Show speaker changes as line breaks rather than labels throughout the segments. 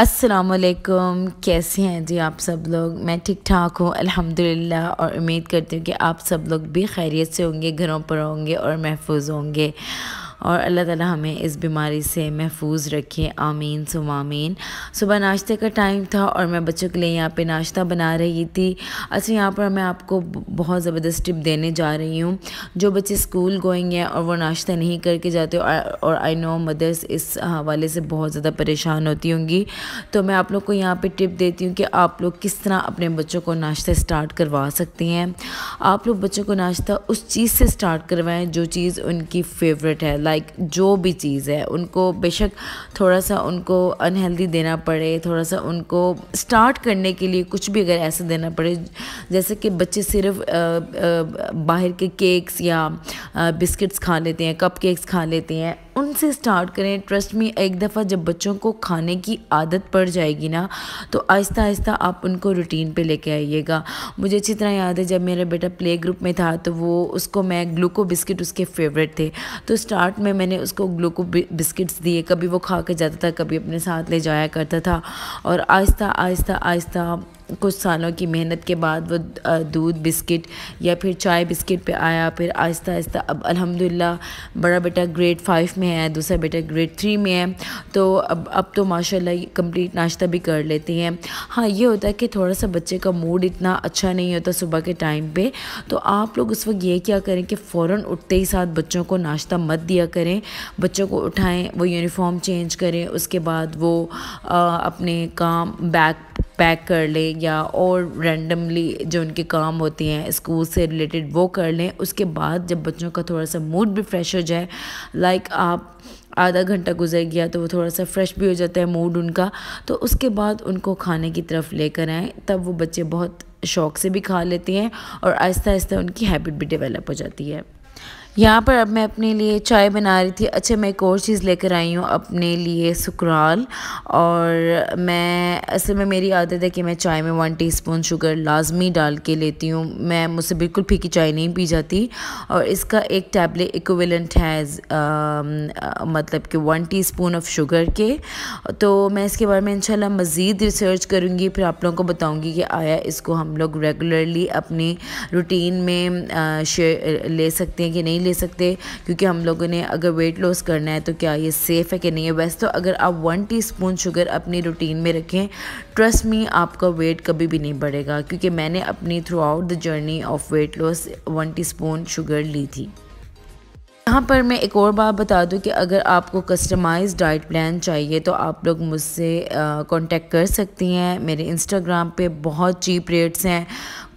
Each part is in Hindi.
असलकम कैसे हैं जी आप सब लोग मैं ठीक ठाक हूँ अल्हम्दुलिल्लाह और उम्मीद करती हूँ कि आप सब लोग भी खैरियत से होंगे घरों पर होंगे और महफूज होंगे और अल्लाह ताला हमें इस बीमारी से महफूज रखे आमीन सुम आमीन सुबह नाश्ते का टाइम था और मैं बच्चों के लिए यहाँ पे नाश्ता बना रही थी अच्छा यहाँ पर मैं आपको बहुत ज़बरदस्त टिप देने जा रही हूँ जो बच्चे स्कूल गोइंग हैं और वो नाश्ता नहीं करके जाते और आई नो मदर्स इस हवाले से बहुत ज़्यादा परेशान होती होंगी तो मैं आप लोग को यहाँ पर टिप देती हूँ कि आप लोग किस तरह अपने बच्चों को नाश्ता स्टार्ट करवा सकती हैं आप लोग बच्चों को नाश्ता उस चीज़ से स्टार्ट करवाएँ जो चीज़ उनकी फेवरेट है लाइक like, जो भी चीज़ है उनको बेशक थोड़ा सा उनको अनहेल्दी देना पड़े थोड़ा सा उनको स्टार्ट करने के लिए कुछ भी अगर ऐसा देना पड़े जैसे कि बच्चे सिर्फ आ, आ, बाहर के केक्स या बिस्किट्स खा लेते हैं कप केक्स खा लेते हैं उनसे स्टार्ट करें ट्रस्ट में एक दफ़ा जब बच्चों को खाने की आदत पड़ जाएगी ना तो आहिस्ता आहिस्ता आप उनको रूटीन पे लेके आइएगा मुझे अच्छी तरह याद है जब मेरा बेटा प्ले ग्रुप में था तो वो उसको मैं ग्लूको बिस्किट उसके फेवरेट थे तो स्टार्ट में मैंने उसको ग्लूको बिस्किट्स दिए कभी वो खा के जाता था कभी अपने साथ ले जाया करता था और आहिस्ता आहिस्ता आहिस्ता कुछ सालों की मेहनत के बाद वो दूध बिस्किट या फिर चाय बिस्किट पे आया फिर आहिस्ता आहिस्ता अब अल्हम्दुलिल्लाह बड़ा बेटा ग्रेड फाइव में है दूसरा बेटा ग्रेड थ्री में है तो अब अब तो माशाल्लाह कंप्लीट नाश्ता भी कर लेती हैं हाँ ये होता है कि थोड़ा सा बच्चे का मूड इतना अच्छा नहीं होता सुबह के टाइम पर तो आप लोग उस वक्त ये क्या करें कि फ़ौर उठते ही साथ बच्चों को नाश्ता मत दिया करें बच्चों को उठाएँ वो यूनिफॉर्म चेंज करें उसके बाद वो आ, अपने काम बैग पैक कर लें या और रैंडमली जो उनके काम होते हैं स्कूल से रिलेटेड वो कर लें उसके बाद जब बच्चों का थोड़ा सा मूड भी फ्रेश हो जाए लाइक आप आधा घंटा गुजर गया तो वो थोड़ा सा फ्रेश भी हो जाता है मूड उनका तो उसके बाद उनको खाने की तरफ लेकर आएँ तब वो बच्चे बहुत शौक से भी खा लेते हैं और आहिस्ता आहिस्ता उनकी हैबिट भी डेवलप हो जाती है यहाँ पर अब मैं अपने लिए चाय बना रही थी अच्छा मैं एक और चीज़ लेकर आई हूँ अपने लिए सुकराल और मैं असल में मेरी आदत है कि मैं चाय में वन टीस्पून शुगर लाजमी डाल के लेती हूँ मैं मुझसे बिल्कुल फीकी चाय नहीं पी जाती और इसका एक टैबलेट इक्विवेलेंट है मतलब कि वन टी ऑफ शुगर के तो मैं इसके बारे में इनशाला मज़ीद रिसर्च करूँगी फिर आप लोगों को बताऊँगी कि आया इसको हम लोग रेगुलरली अपनी रूटीन में uh, ले सकते हैं कि नहीं नहीं ले सकते क्योंकि हम लोगों ने अगर वेट लॉस करना है तो क्या ये सेफ़ है कि नहीं है वैसे तो अगर आप वन टीस्पून शुगर अपनी रूटीन में रखें ट्रस्ट मी आपका वेट कभी भी नहीं बढ़ेगा क्योंकि मैंने अपनी throughout the journey of weight loss one spoon sugar ली थी यहाँ पर मैं एक और बात बता दूँ कि अगर आपको कस्टमाइज डाइट प्लान चाहिए तो आप लोग मुझसे कांटेक्ट कर सकती हैं मेरे इंस्टाग्राम पे बहुत चीप रेट्स हैं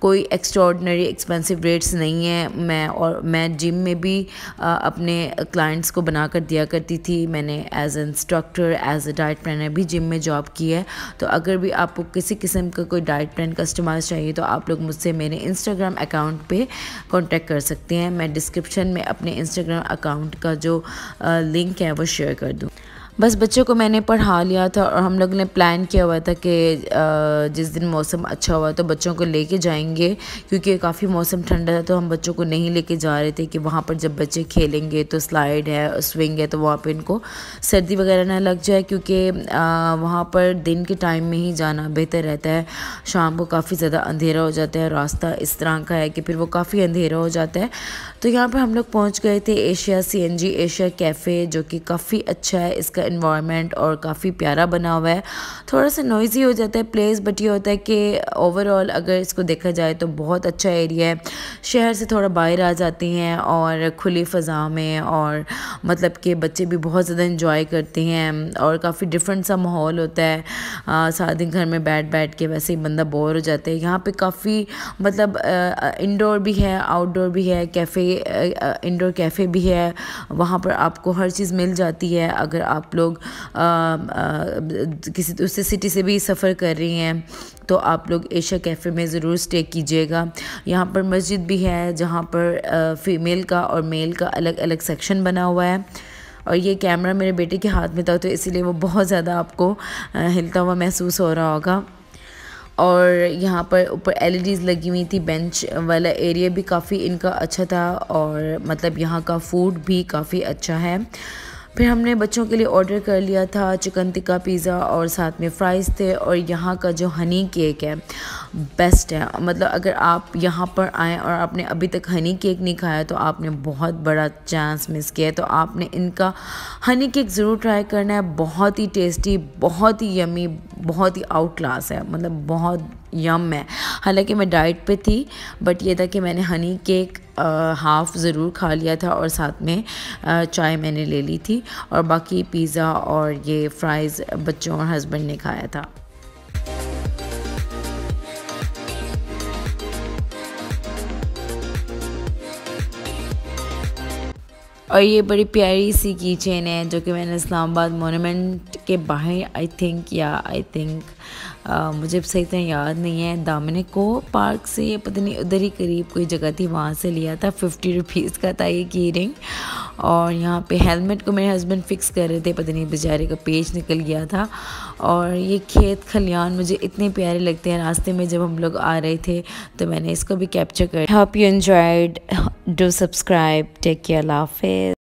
कोई एक्स्ट्रॉडनरी एक्सपेंसिव रेट्स नहीं है मैं और मैं जिम में भी आ, अपने क्लाइंट्स को बना कर दिया करती थी मैंने as instructor as a diet planner भी जिम में जॉब की है तो अगर भी आपको किसी किस्म का कोई डाइट प्लान कस्टमाइज चाहिए तो आप लोग मुझसे मेरे इंस्टाग्राम अकाउंट पर कॉन्टेक्ट कर सकते हैं मैं डिस्क्रिप्शन में अपने इंस्टाग्राम अकाउंट का जो लिंक है वो शेयर कर दूँ बस बच्चों को मैंने पढ़ा लिया था और हम लोग ने प्लान किया हुआ था कि जिस दिन मौसम अच्छा हुआ तो बच्चों को लेके जाएंगे क्योंकि काफ़ी मौसम ठंडा था तो हम बच्चों को नहीं लेके जा रहे थे कि वहाँ पर जब बच्चे खेलेंगे तो स्लाइड है स्विंग है तो वहाँ पर इनको सर्दी वगैरह ना लग जाए क्योंकि वहाँ पर दिन के टाइम में ही जाना बेहतर रहता है शाम को काफ़ी ज़्यादा अंधेरा हो जाता है रास्ता इस तरह का है कि फिर वो काफ़ी अंधेरा हो जाता है तो यहाँ पर हम लोग पहुँच गए थे एशिया सी एशिया कैफ़े जो कि काफ़ी अच्छा है इसका सा इन्वायरमेंट और काफ़ी प्यारा बना हुआ है थोड़ा सा नॉइजी हो जाता है प्लेस बट ये होता है कि ओवरऑल अगर इसको देखा जाए तो बहुत अच्छा एरिया है शहर से थोड़ा बाहर आ जाती हैं और खुली फ़ज़ा में और मतलब कि बच्चे भी बहुत ज़्यादा इन्जॉय करते हैं और काफ़ी डिफरेंट सा माहौल होता है सारा दिन घर में बैठ बैठ के वैसे ही बंदा बोर हो जाता है यहाँ पर काफ़ी मतलब इंडोर भी है आउटडोर भी है कैफ़े इंडोर कैफ़े भी है वहाँ पर आपको हर चीज़ मिल जाती है अगर आप आप लोग किसी दूसरे सिटी से भी सफ़र कर रही हैं तो आप लोग एशिया कैफ़े में ज़रूर स्टे कीजिएगा यहाँ पर मस्जिद भी है जहाँ पर फ़ीमेल का और मेल का अलग अलग सेक्शन बना हुआ है और ये कैमरा मेरे बेटे के हाथ में था तो इसीलिए वो बहुत ज़्यादा आपको हिलता हुआ महसूस हो रहा होगा और यहाँ पर ऊपर एलईडीज़ e लगी हुई थी बेंच वाला एरिया भी काफ़ी इनका अच्छा था और मतलब यहाँ का फूड भी काफ़ी अच्छा है फिर हमने बच्चों के लिए ऑर्डर कर लिया था चिकन टिक्का पिज़्ज़ा और साथ में फ्राइज़ थे और यहाँ का जो हनी केक है बेस्ट है मतलब अगर आप यहाँ पर आएँ और आपने अभी तक हनी केक नहीं खाया तो आपने बहुत बड़ा चांस मिस किया है तो आपने इनका हनी केक ज़रूर ट्राई करना है बहुत ही टेस्टी बहुत ही यमी बहुत ही आउट क्लास है मतलब बहुत यम है हालांकि मैं डाइट पे थी बट ये था कि मैंने हनी केक हाफ़ ज़रूर खा लिया था और साथ में चाय मैंने ले ली थी और बाकी पिज़्ज़ा और ये फ्राइज़ बच्चों और हस्बैंड ने खाया था और ये बड़ी प्यारी सी की चेन है जो कि मैंने इस्लामाबाद मोनूमेंट के बाहर आई थिंक या आई थिंक मुझे सही तरह याद नहीं है दामिनिक को पार्क से पता नहीं उधर ही करीब कोई जगह थी वहाँ से लिया था फिफ्टी रुपीज़ का था ये की रिंग और यहाँ पे हेलमेट को मेरे हस्बैंड फ़िक्स कर रहे थे पता नहीं बेचारे का पेज निकल गया था और ये खेत खलियान मुझे इतने प्यारे लगते हैं रास्ते में जब हम लोग आ रहे थे तो मैंने इसको भी कैप्चर कर hope you enjoyed do subscribe take care लाफे